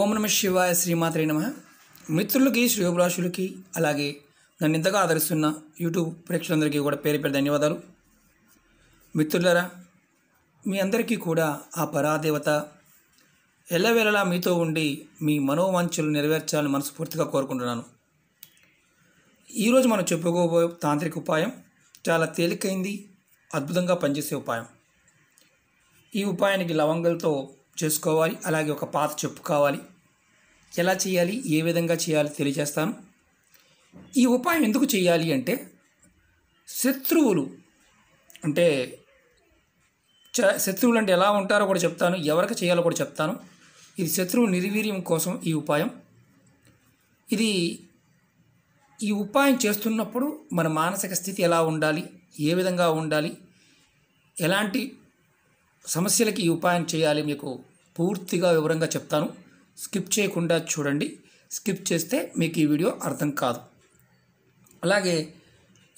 ఓం నమ శివాయ శ్రీమాత్రే నమ మిత్రులకి శ్రేయోభిలాషులకి అలాగే నన్ను ఇంతగా ఆదరిస్తున్న యూట్యూబ్ ప్రేక్షకులందరికీ కూడా పేరు పేరు ధన్యవాదాలు మిత్రులరా మీ అందరికీ కూడా ఆ పరాదేవత ఎల్లవేళలా మీతో ఉండి మీ మనోవాంఛలు నెరవేర్చాలని మనస్ఫూర్తిగా కోరుకుంటున్నాను ఈరోజు మనం చెప్పుకోబోయే తాంత్రిక ఉపాయం చాలా తేలికైంది అద్భుతంగా పనిచేసే ఉపాయం ఈ ఉపాయానికి లవంగలతో చేసుకోవాలి అలాగే ఒక పాత చెప్పు కావాలి ఎలా చేయాలి ఏ విధంగా చేయాలి తెలియజేస్తాను ఈ ఉపాయం ఎందుకు చేయాలి అంటే శత్రువులు అంటే శత్రువులు అంటే ఎలా ఉంటారో కూడా చెప్తాను ఎవరికి చేయాలో కూడా చెప్తాను ఇది శత్రువు నిర్వీర్యం కోసం ఈ ఉపాయం ఇది ఈ ఉపాయం చేస్తున్నప్పుడు మన మానసిక స్థితి ఎలా ఉండాలి ఏ విధంగా ఉండాలి ఎలాంటి సమస్యలకి ఈ ఉపాయం చేయాలి మీకు పూర్తిగా వివరంగా చెప్తాను స్కిప్ చేయకుండా చూడండి స్కిప్ చేస్తే మీకు ఈ వీడియో అర్థం కాదు అలాగే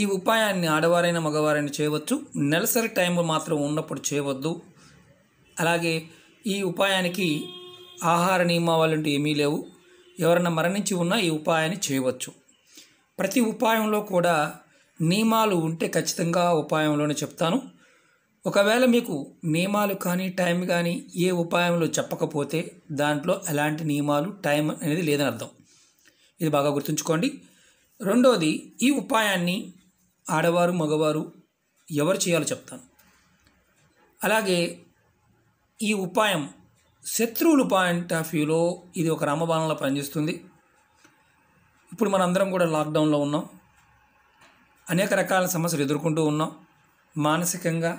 ఈ ఉపాయాన్ని ఆడవారైనా మగవారైనా చేయవచ్చు నెలసరి టైం మాత్రం ఉన్నప్పుడు చేయవద్దు అలాగే ఈ ఉపాయానికి ఆహార నియమావళి అంటూ ఏమీ లేవు ఎవరైనా మరణించి ఉన్నా ఈ ఉపాయాన్ని చేయవచ్చు ప్రతి ఉపాయంలో కూడా నియమాలు ఉంటే ఖచ్చితంగా ఉపాయంలోనే చెప్తాను ఒకవేళ మీకు నియమాలు కానీ టైం కానీ ఏ ఉపాయంలో చెప్పకపోతే దాంట్లో ఎలాంటి నియమాలు టైం అనేది లేదని అర్థం ఇది బాగా గుర్తుంచుకోండి రెండవది ఈ ఉపాయాన్ని ఆడవారు మగవారు ఎవరు చేయాలో చెప్తాను అలాగే ఈ ఉపాయం శత్రువుల పాయింట్ ఆఫ్ వ్యూలో ఇది ఒక రామబాణంలో పనిచేస్తుంది ఇప్పుడు మనందరం కూడా లాక్డౌన్లో ఉన్నాం అనేక రకాల సమస్యలు ఎదుర్కొంటూ ఉన్నాం మానసికంగా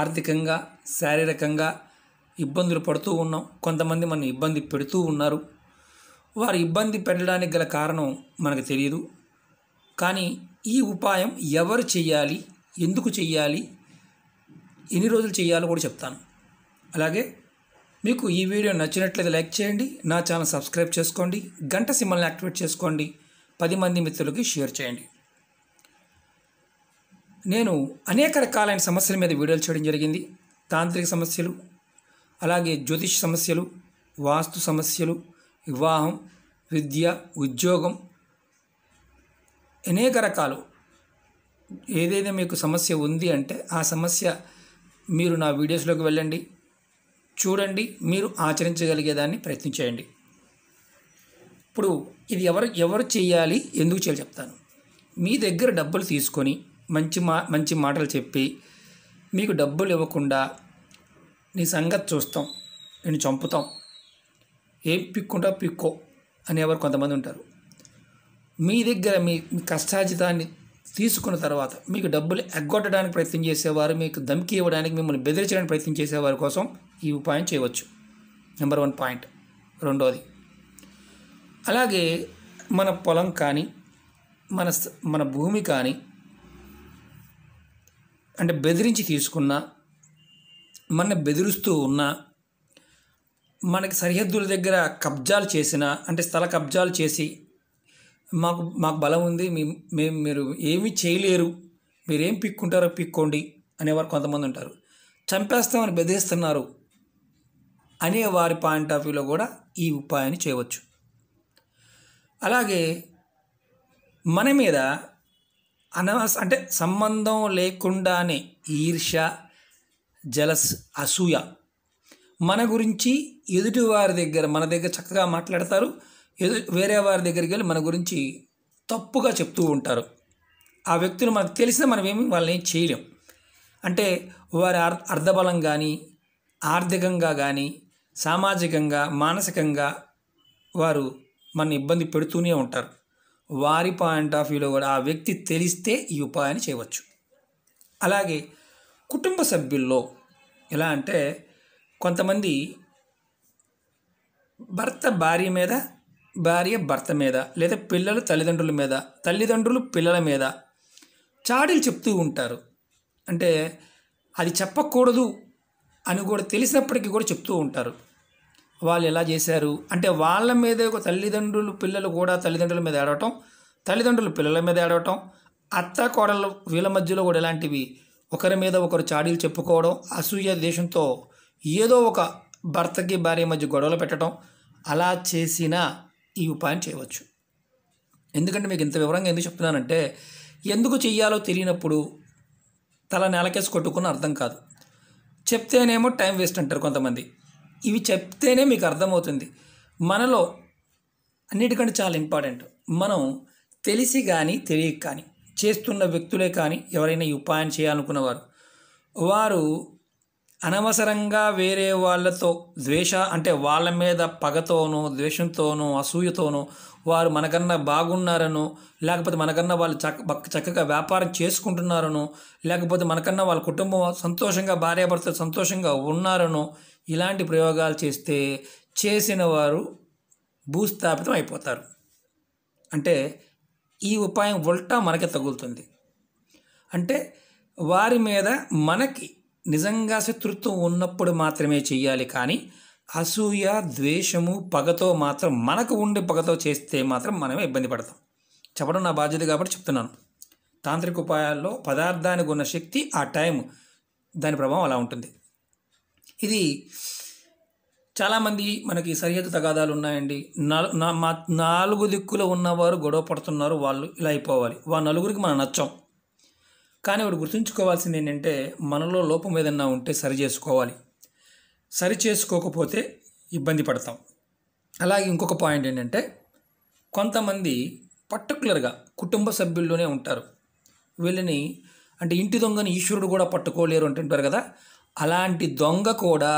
ఆర్థికంగా శారీరకంగా ఇబ్బందులు పడుతూ ఉన్నాం కొంతమంది మన ఇబ్బంది పెడుతూ ఉన్నారు వారు ఇబ్బంది పెట్టడానికి గల కారణం మనకు తెలియదు కానీ ఈ ఉపాయం ఎవరు చేయాలి ఎందుకు చేయాలి ఎన్ని రోజులు చేయాలో కూడా చెప్తాను అలాగే మీకు ఈ వీడియో నచ్చినట్లయితే లైక్ చేయండి నా ఛానల్ సబ్స్క్రైబ్ చేసుకోండి గంట సింబల్ని యాక్టివేట్ చేసుకోండి పది మంది మిత్రులకి షేర్ చేయండి నేను అనేక రకాలైన సమస్యల మీద వీడియోలు చేయడం జరిగింది తాంత్రిక సమస్యలు అలాగే జ్యోతిష్ సమస్యలు వాస్తు సమస్యలు వివాహం విద్య ఉద్యోగం అనేక రకాలు ఏదైతే మీకు సమస్య ఉంది అంటే ఆ సమస్య మీరు నా వీడియోస్లోకి వెళ్ళండి చూడండి మీరు ఆచరించగలిగేదాన్ని ప్రయత్నించేయండి ఇప్పుడు ఇది ఎవరు ఎవరు చేయాలి ఎందుకు చేయాలి చెప్తాను మీ దగ్గర డబ్బులు తీసుకొని మంచి మా మంచి మాటలు చెప్పి మీకు డబ్బులు ఇవ్వకుండా నీ సంగతి చూస్తాం నేను చంపుతాం ఏం పిక్కుంటా పిక్కో అనేవారు కొంతమంది ఉంటారు మీ దగ్గర మీ కష్టాజితాన్ని తీసుకున్న తర్వాత మీకు డబ్బులు ఎగ్గొట్టడానికి ప్రయత్నం చేసేవారు మీకు ధమ్కి ఇవ్వడానికి మిమ్మల్ని బెదిరించడానికి ప్రయత్నం చేసేవారి కోసం ఈ ఉపాయం చేయవచ్చు నెంబర్ వన్ పాయింట్ రెండోది అలాగే మన పొలం కానీ మన మన భూమి కానీ అంటే బెదిరించి తీసుకున్నా మన బెదిరిస్తూ ఉన్నా మనకి సరిహద్దుల దగ్గర కబ్జాలు చేసిన అంటే స్థల కబ్జాలు చేసి మాకు మాకు బలం ఉంది మేము మీరు ఏమీ చేయలేరు మీరేం పిక్కుంటారో పిక్కోండి అనేవారు కొంతమంది ఉంటారు చంపేస్తామని బెదిరిస్తున్నారు అనే వారి పాయింట్ ఆఫ్ వ్యూలో కూడా ఈ ఉపాయాన్ని చేయవచ్చు అలాగే మన మీద అనవస అంటే సంబంధం లేకుండానే ఈర్ష జలస్ అసూయ మన గురించి ఎదుటివారి దగ్గర మన దగ్గర చక్కగా మాట్లాడతారు ఎదు వేరే వారి దగ్గరికి వెళ్ళి మన గురించి తప్పుగా చెప్తూ ఉంటారు ఆ వ్యక్తులు మనకు తెలిసిన మనం ఏమి వాళ్ళని చేయలేం అంటే వారి అర్థ అర్ధబలం కానీ ఆర్థికంగా కానీ సామాజికంగా మానసికంగా వారు మన ఇబ్బంది పెడుతూనే ఉంటారు వారి పాయింట్ ఆఫ్ వ్యూలో కూడా ఆ వ్యక్తి తెలిస్తే ఈ ఉపాయాన్ని చేయవచ్చు అలాగే కుటుంబ సభ్యుల్లో ఎలా అంటే కొంతమంది భర్త భార్య మీద భార్య భర్త మీద లేదా పిల్లలు తల్లిదండ్రుల మీద తల్లిదండ్రులు పిల్లల మీద చాడీలు చెప్తూ ఉంటారు అంటే అది చెప్పకూడదు అని కూడా తెలిసినప్పటికీ కూడా చెప్తూ ఉంటారు వాళ్ళు ఎలా చేశారు అంటే వాళ్ళ మీద ఒక తల్లిదండ్రులు పిల్లలు కూడా తల్లిదండ్రుల మీద ఏడవటం తల్లిదండ్రులు పిల్లల మీద ఏడవటం అత్త కోడలు వీళ్ళ మధ్యలో కూడా ఇలాంటివి ఒకరి మీద ఒకరు చాడీలు చెప్పుకోవడం అసూయ దేశంతో ఏదో ఒక భర్తకి భార్య మధ్య గొడవలు పెట్టడం అలా చేసినా ఈ ఉపాయం చేయవచ్చు ఎందుకంటే మీకు ఇంత వివరంగా ఎందుకు చెప్తున్నానంటే ఎందుకు చెయ్యాలో తెలియనప్పుడు తల నెలకేసి కొట్టుకుని అర్థం కాదు చెప్తేనేమో టైం వేస్ట్ అంటారు కొంతమంది ఇవి చెప్తేనే మీకు అర్థమవుతుంది మనలో అన్నిటికంటే చాలా ఇంపార్టెంట్ మనం తెలిసి కానీ తెలియక కానీ చేస్తున్న వ్యక్తులే కానీ ఎవరైనా ఈ ఉపాయం చేయాలనుకున్నవారు వారు అనవసరంగా వేరే వాళ్ళతో ద్వేష అంటే వాళ్ళ మీద పగతోనో ద్వేషంతోనో అసూయతోనో వారు మనకన్నా బాగున్నారనో లేకపోతే మనకన్నా వాళ్ళు చక్క చక్కగా వ్యాపారం చేసుకుంటున్నారనో లేకపోతే మనకన్నా వాళ్ళ కుటుంబం సంతోషంగా భార్యాభర్త సంతోషంగా ఉన్నారనో ఇలాంటి ప్రయోగాలు చేస్తే చేసిన వారు భూస్థాపితం అయిపోతారు అంటే ఈ ఉపాయం ఉల్టా మనకి తగులుతుంది అంటే వారి మీద మనకి నిజంగా శత్రుత్వం ఉన్నప్పుడు మాత్రమే చేయాలి కానీ అసూయ ద్వేషము పగతో మాత్రం మనకు ఉండే పగతో చేస్తే మాత్రం మనమే ఇబ్బంది పడతాం చెప్పడం నా బాధ్యత కాబట్టి చెప్తున్నాను తాంత్రిక ఉపాయాల్లో పదార్థానికి ఉన్న శక్తి ఆ టైం దాని ప్రభావం అలా ఉంటుంది ఇది చాలామంది మనకి సరిహద్దు తగాదాలు ఉన్నాయండి నాలుగు దిక్కులో ఉన్నవారు గొడవ పడుతున్నారు వాళ్ళు ఇలా అయిపోవాలి వాళ్ళ నలుగురికి మనం నచ్చాం కానీ ఇప్పుడు గుర్తుంచుకోవాల్సింది ఏంటంటే మనలో లోపం ఏదన్నా ఉంటే సరి చేసుకోవాలి సరిచేసుకోకపోతే ఇబ్బంది పడతాం అలాగే ఇంకొక పాయింట్ ఏంటంటే కొంతమంది పర్టికులర్గా కుటుంబ సభ్యుల్లోనే ఉంటారు వీళ్ళని అంటే ఇంటి దొంగని ఈశ్వరుడు కూడా పట్టుకోలేరు అంటుంటారు కదా అలాంటి దొంగ కూడా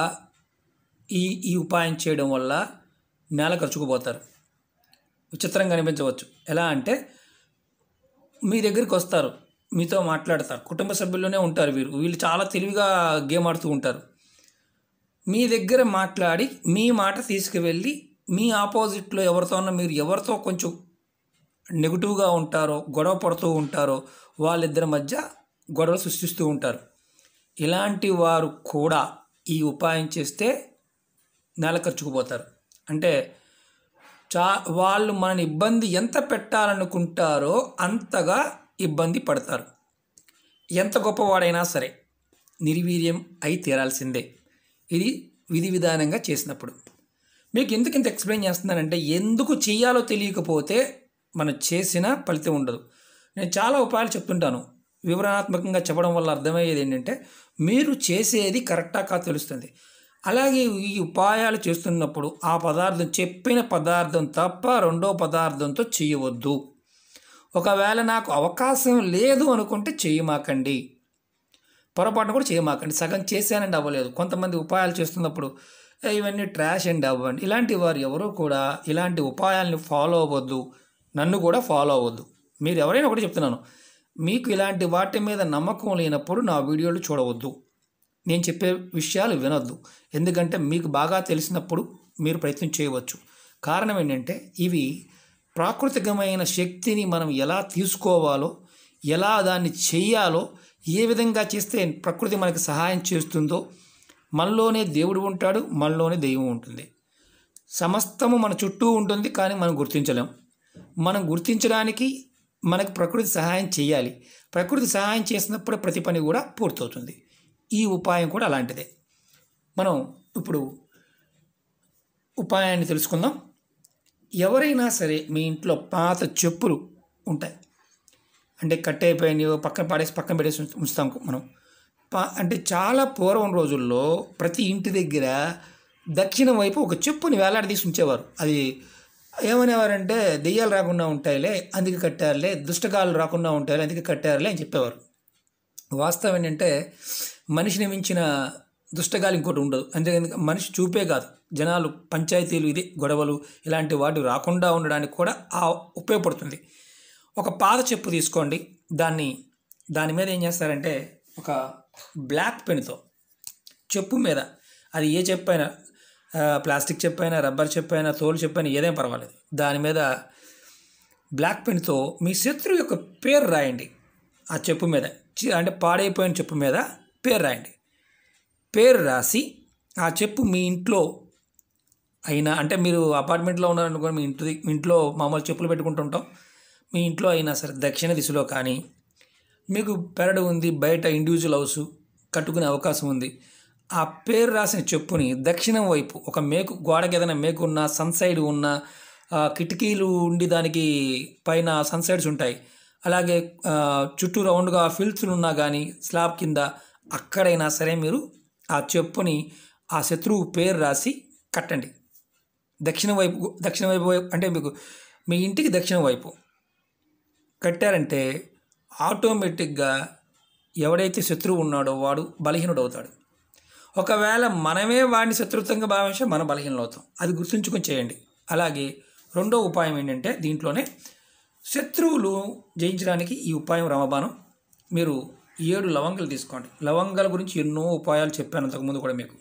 ఈ ఈ ఉపాయం చేయడం వల్ల నేల ఖర్చుకుపోతారు విచిత్రంగా అనిపించవచ్చు ఎలా అంటే మీ దగ్గరికి వస్తారు మీతో మాట్లాడతారు కుటుంబ సభ్యుల్లోనే ఉంటారు వీరు వీళ్ళు చాలా తెలివిగా గేమ్ ఆడుతూ ఉంటారు మీ దగ్గర మాట్లాడి మీ మాట తీసుకువెళ్ళి మీ ఆపోజిట్లో ఎవరితో ఉన్న మీరు ఎవరితో కొంచెం నెగిటివ్గా ఉంటారో గొడవ పడుతూ ఉంటారో వాళ్ళిద్దరి మధ్య గొడవలు సృష్టిస్తూ ఉంటారు ఇలాంటి వారు కూడా ఈ ఉపాయం చేస్తే నెల ఖర్చుకుపోతారు అంటే చా వాళ్ళు మన ఇబ్బంది ఎంత పెట్టాలనుకుంటారో అంతగా ఇబ్బంది పడతారు ఎంత గొప్పవాడైనా సరే నిర్వీర్యం అయి తీరాల్సిందే ఇది విధి విధానంగా చేసినప్పుడు మీకు ఎందుకు ఇంత ఎక్స్ప్లెయిన్ చేస్తున్నానంటే ఎందుకు చేయాలో తెలియకపోతే మనం చేసిన ఫలితం ఉండదు నేను చాలా ఉపాయాలు చెప్తుంటాను వివరణాత్మకంగా చెప్పడం వల్ల అర్థమయ్యేది ఏంటంటే మీరు చేసేది కరెక్టా కాదు తెలుస్తుంది అలాగే ఈ ఉపాయాలు చేస్తున్నప్పుడు ఆ పదార్థం చెప్పిన పదార్థం తప్ప రెండో పదార్థంతో చేయవద్దు ఒకవేళ నాకు అవకాశం లేదు అనుకుంటే చేయమాకండి పొరపాటు కూడా చేయమాకండి సగం చేశానండి అవ్వలేదు కొంతమంది ఉపాయాలు చేస్తున్నప్పుడు ఇవన్నీ ట్రాష్ అండి అవ్వండి ఇలాంటి వారు ఎవరూ కూడా ఇలాంటి ఉపాయాలని ఫాలో అవ్వద్దు నన్ను కూడా ఫాలో అవ్వద్దు మీరు ఎవరైనా ఒకటి చెప్తున్నాను మీకు ఇలాంటి వాటి మీద నమ్మకం లేనప్పుడు నా వీడియోలు చూడవద్దు నేను చెప్పే విషయాలు వినొద్దు ఎందుకంటే మీకు బాగా తెలిసినప్పుడు మీరు ప్రయత్నం చేయవచ్చు కారణం ఏంటంటే ఇవి ప్రాకృతికమైన శక్తిని మనం ఎలా తీసుకోవాలో ఎలా దాన్ని చేయాలో ఏ విధంగా చేస్తే ప్రకృతి మనకు సహాయం చేస్తుందో మనలోనే దేవుడు ఉంటాడు మనలోనే దైవం ఉంటుంది సమస్తము మన చుట్టూ ఉంటుంది కానీ మనం గుర్తించలేం మనం గుర్తించడానికి మనకు ప్రకృతి సహాయం చేయాలి ప్రకృతి సహాయం చేసినప్పుడు ప్రతి పని కూడా పూర్తవుతుంది ఈ ఉపాయం కూడా అలాంటిదే మనం ఇప్పుడు ఉపాయాన్ని తెలుసుకుందాం ఎవరైనా సరే మీ ఇంట్లో పాత చెప్పులు ఉంటాయి అంటే కట్ అయిపోయినాయో పక్కన పాడేసి పక్కన పెట్టేసి ఉంచుతాం మనం అంటే చాలా పూర్వం రోజుల్లో ప్రతి ఇంటి దగ్గర దక్షిణం వైపు ఒక చెప్పుని వేలాడదీసి ఉంచేవారు అది ఏమనేవారంటే దెయ్యాలు రాకుండా ఉంటాయిలే అందుకే కట్టారులే దుష్టకాలు రాకుండా ఉంటాయిలే అందుకే కట్టారులే అని చెప్పేవారు వాస్తవం ఏంటంటే మనిషిని మించిన దుష్టగాలు ఇంకోటి ఉండదు అంతే మనిషి చూపే కాదు జనాలు పంచాయతీలు ఇది గొడవలు ఇలాంటి వాటి రాకుండా ఉండడానికి కూడా ఉపయోగపడుతుంది ఒక పాద చెప్పు తీసుకోండి దాన్ని దాని మీద ఏం చేస్తారంటే ఒక బ్లాక్ పెన్తో చెప్పు మీద అది ఏ చెప్పు అయినా ప్లాస్టిక్ చెప్పు అయినా రబ్బర్ చెప్పు అయినా తోలు చెప్పు అయినా ఏదైనా పర్వాలేదు దాని మీద బ్లాక్ పెన్తో మీ శత్రువు యొక్క పేరు రాయండి ఆ చెప్పు మీద అంటే పాడైపోయిన చెప్పు మీద పేరు రాయండి పేరు రాసి ఆ చెప్పు మీ ఇంట్లో అయినా అంటే మీరు అపార్ట్మెంట్లో ఉన్నారనుకోండి మీ ఇంటి ఇంట్లో మామూలు చెప్పులు పెట్టుకుంటుంటాం మీ ఇంట్లో అయినా సరే దక్షిణ దిశలో కానీ మీకు పెరడు ఉంది బయట ఇండివిజువల్ హౌస్ కట్టుకునే అవకాశం ఉంది ఆ పేరు రాసిన చెప్పుని దక్షిణం వైపు ఒక మేకు గోడకి ఏదైనా మేకు ఉన్న సన్ సైడ్ ఉన్న కిటికీలు ఉండి దానికి పైన సన్ సైడ్స్ ఉంటాయి అలాగే చుట్టూ రౌండ్గా ఫిల్త్లు ఉన్నా కానీ స్లాబ్ కింద అక్కడైనా సరే మీరు ఆ చెప్పుని ఆ శత్రువు పేరు రాసి కట్టండి దక్షిణ వైపు దక్షిణ వైపు అంటే మీకు మీ ఇంటికి దక్షిణ వైపు కట్టారంటే ఆటోమేటిక్గా ఎవడైతే శత్రువు ఉన్నాడో వాడు బలహీనుడు అవుతాడు ఒకవేళ మనమే వాడిని శత్రుత్వంగా భావించే మనం అవుతాం అది గుర్తుంచుకొని చేయండి అలాగే రెండో ఉపాయం ఏంటంటే దీంట్లోనే శత్రువులు జయించడానికి ఈ ఉపాయం రమబాణం మీరు ఏడు లవంగలు తీసుకోండి లవంగాల గురించి ఎన్నో ఉపాయాలు చెప్పాను అంతకుముందు కూడా మీకు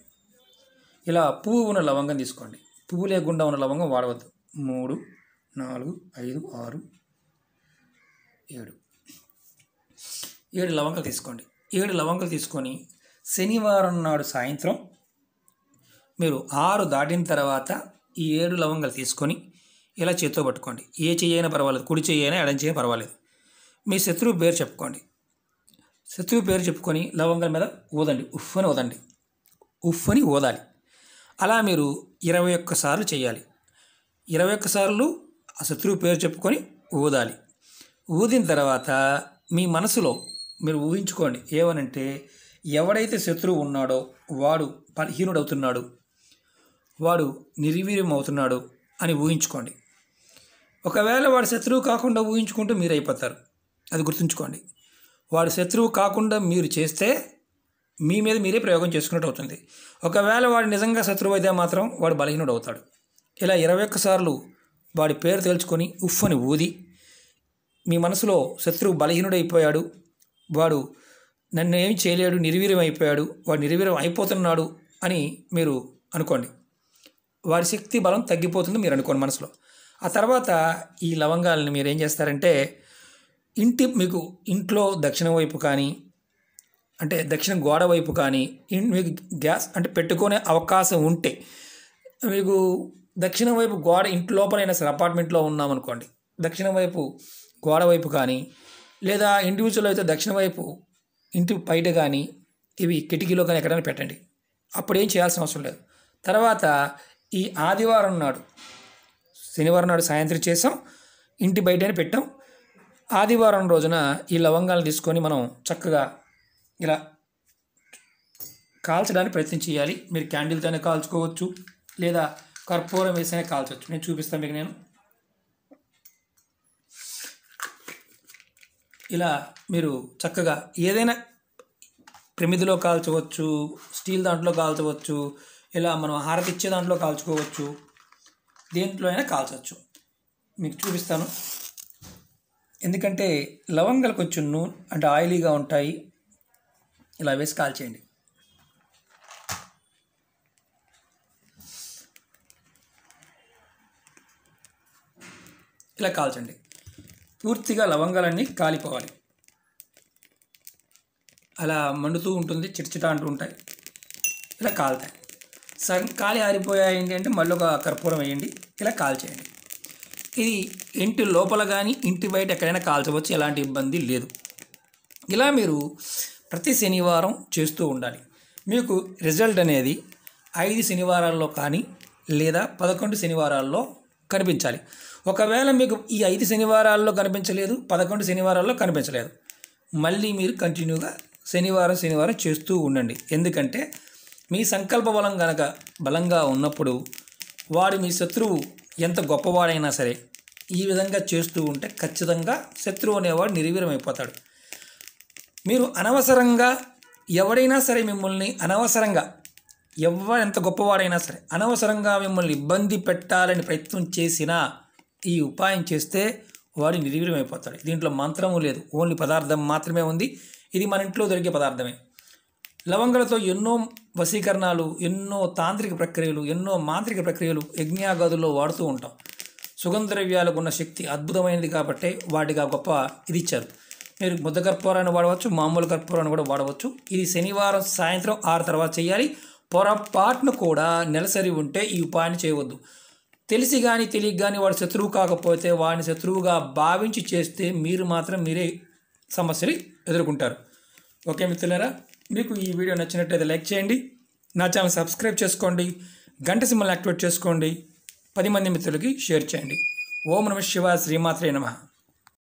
ఇలా పువ్వు ఉన్న లవంగం తీసుకోండి పువ్వు లేకుండా ఉన్న లవంగం వాడవద్దు మూడు నాలుగు ఐదు ఆరు ఏడు ఏడు లవంగలు తీసుకోండి ఏడు లవంగలు తీసుకొని శనివారం నాడు సాయంత్రం మీరు ఆరు దాటిన తర్వాత ఈ ఏడు లవంగలు తీసుకొని ఇలా చేతితో పట్టుకోండి ఏ చెయ్యి అయినా పర్వాలేదు కుడి చెయ్యి అయినా ఎడం చేయ పర్వాలేదు మీ శత్రువు పేరు చెప్పుకోండి శత్రువు పేరు చెప్పుకొని లవంగల మీద ఊదండి ఉఫ్ అని ఊదండి ఉఫ్ అని ఊదాలి అలా మీరు ఇరవై ఒక్కసార్లు చేయాలి ఇరవై ఒక్కసార్లు ఆ శత్రువు పేరు చెప్పుకొని ఊదాలి ఊదిన తర్వాత మీ మనసులో మీరు ఊహించుకోండి ఏమనంటే ఎవడైతే శత్రువు ఉన్నాడో వాడు బలహీనుడవుతున్నాడు వాడు నిర్వీర్యం అవుతున్నాడు అని ఊహించుకోండి ఒకవేళ వాడు శత్రువు కాకుండా ఊహించుకుంటూ మీరు అయిపోతారు అది గుర్తుంచుకోండి వాడు శత్రువు కాకుండా మీరు చేస్తే మీ మీద మీరే ప్రయోగం చేసుకున్నట్టు అవుతుంది ఒకవేళ వాడు నిజంగా శత్రువు అయితే మాత్రం వాడు బలహీనుడు అవుతాడు ఇలా ఇరవై ఒక్కసార్లు వాడి పేరు తెలుసుకొని ఉఫ్ అని ఊది మీ మనసులో శత్రువు బలహీనుడైపోయాడు వాడు నన్ను ఏమి చేయలేడు నిర్వీర్యం అయిపోయాడు వాడు నిర్వీర్యం అయిపోతున్నాడు అని మీరు అనుకోండి వారి శక్తి బలం తగ్గిపోతుంది మీరు అనుకోండి మనసులో ఆ తర్వాత ఈ లవంగాలను మీరు ఏం చేస్తారంటే ఇంటి మీకు ఇంట్లో దక్షిణం వైపు కానీ అంటే దక్షిణ గోడ వైపు కానీ మీకు గ్యాస్ అంటే పెట్టుకునే అవకాశం ఉంటే మీకు దక్షిణం వైపు గోడ ఇంటి లోపలైనా సరే అపార్ట్మెంట్లో ఉన్నామనుకోండి దక్షిణం వైపు గోడవైపు కానీ లేదా ఇండివిజువల్ అయితే దక్షిణ వైపు ఇంటి బయట కానీ ఇవి కిటికీలో కానీ ఎక్కడైనా పెట్టండి అప్పుడేం చేయాల్సిన అవసరం లేదు తర్వాత ఈ ఆదివారం నాడు శనివారం నాడు సాయంత్రం చేసాం ఇంటి బయటనే పెట్టాం ఆదివారం రోజున ఈ లవంగాలు తీసుకొని మనం చక్కగా ఇలా కాల్చడానికి ప్రయత్నం చేయాలి మీరు క్యాండిల్తోనే కాల్చుకోవచ్చు లేదా కర్పూరం వేసైనా కాల్చవచ్చు నేను చూపిస్తాను మీకు నేను ఇలా మీరు చక్కగా ఏదైనా ప్రమిదిలో కాల్చవచ్చు స్టీల్ దాంట్లో కాల్చవచ్చు ఇలా మనం ఇచ్చే దాంట్లో కాల్చుకోవచ్చు దేంట్లో అయినా కాల్చవచ్చు మీకు చూపిస్తాను ఎందుకంటే లవంగాలు కొంచెం నూనె అంటే ఆయిలీగా ఉంటాయి ఇలా వేసి కాల్చేయండి ఇలా కాల్చండి పూర్తిగా లవంగాలన్నీ కాలిపోవాలి అలా మండుతూ ఉంటుంది చిటచిట అంటూ ఉంటాయి ఇలా కాలుతాయి సగం కాలి ఆరిపోయాయి అంటే మళ్ళీ ఒక కర్పూరం వేయండి ఇలా కాల్చేయండి ఇది ఇంటి లోపల కానీ ఇంటి బయట ఎక్కడైనా కాల్చవచ్చు ఎలాంటి ఇబ్బంది లేదు ఇలా మీరు ప్రతి శనివారం చేస్తూ ఉండాలి మీకు రిజల్ట్ అనేది ఐదు శనివారాల్లో కానీ లేదా పదకొండు శనివారాల్లో కనిపించాలి ఒకవేళ మీకు ఈ ఐదు శనివారాల్లో కనిపించలేదు పదకొండు శనివారాల్లో కనిపించలేదు మళ్ళీ మీరు కంటిన్యూగా శనివారం శనివారం చేస్తూ ఉండండి ఎందుకంటే మీ సంకల్ప బలం కనుక బలంగా ఉన్నప్పుడు వాడు మీ శత్రువు ఎంత గొప్పవాడైనా సరే ఈ విధంగా చేస్తూ ఉంటే ఖచ్చితంగా శత్రువు అనేవాడు నిర్వీరమైపోతాడు మీరు అనవసరంగా ఎవడైనా సరే మిమ్మల్ని అనవసరంగా ఎవరెంత ఎంత గొప్పవాడైనా సరే అనవసరంగా మిమ్మల్ని ఇబ్బంది పెట్టాలని ప్రయత్నం చేసినా ఈ ఉపాయం చేస్తే వాడు నిర్వీర్యమైపోతాడు దీంట్లో మంత్రము లేదు ఓన్లీ పదార్థం మాత్రమే ఉంది ఇది మన ఇంట్లో దొరికే పదార్థమే లవంగలతో ఎన్నో వశీకరణాలు ఎన్నో తాంత్రిక ప్రక్రియలు ఎన్నో మాంత్రిక ప్రక్రియలు యజ్ఞాగాదుల్లో వాడుతూ ఉంటాం సుగంధ ద్రవ్యాలకు ఉన్న శక్తి అద్భుతమైనది కాబట్టి వాటిగా గొప్ప ఇది ఇచ్చారు మీరు ముద్ద కర్పూరాన్ని వాడవచ్చు మామూలు కర్పూరాన్ని కూడా వాడవచ్చు ఇది శనివారం సాయంత్రం ఆరు తర్వాత చేయాలి పొరపాటును కూడా నెలసరి ఉంటే ఈ ఉపాయాన్ని చేయవద్దు తెలిసి కానీ తెలియక కానీ వాడు శత్రువు కాకపోతే వాడిని శత్రువుగా భావించి చేస్తే మీరు మాత్రం మీరే సమస్యని ఎదుర్కొంటారు ఓకే మిత్రులారా మీకు ఈ వీడియో నచ్చినట్లయితే లైక్ చేయండి నా ఛానల్ సబ్స్క్రైబ్ చేసుకోండి గంట సింబల్ యాక్టివేట్ చేసుకోండి పది మంది మిత్రులకి షేర్ చేయండి ఓం నమ శివ శ్రీమాత్రే నమ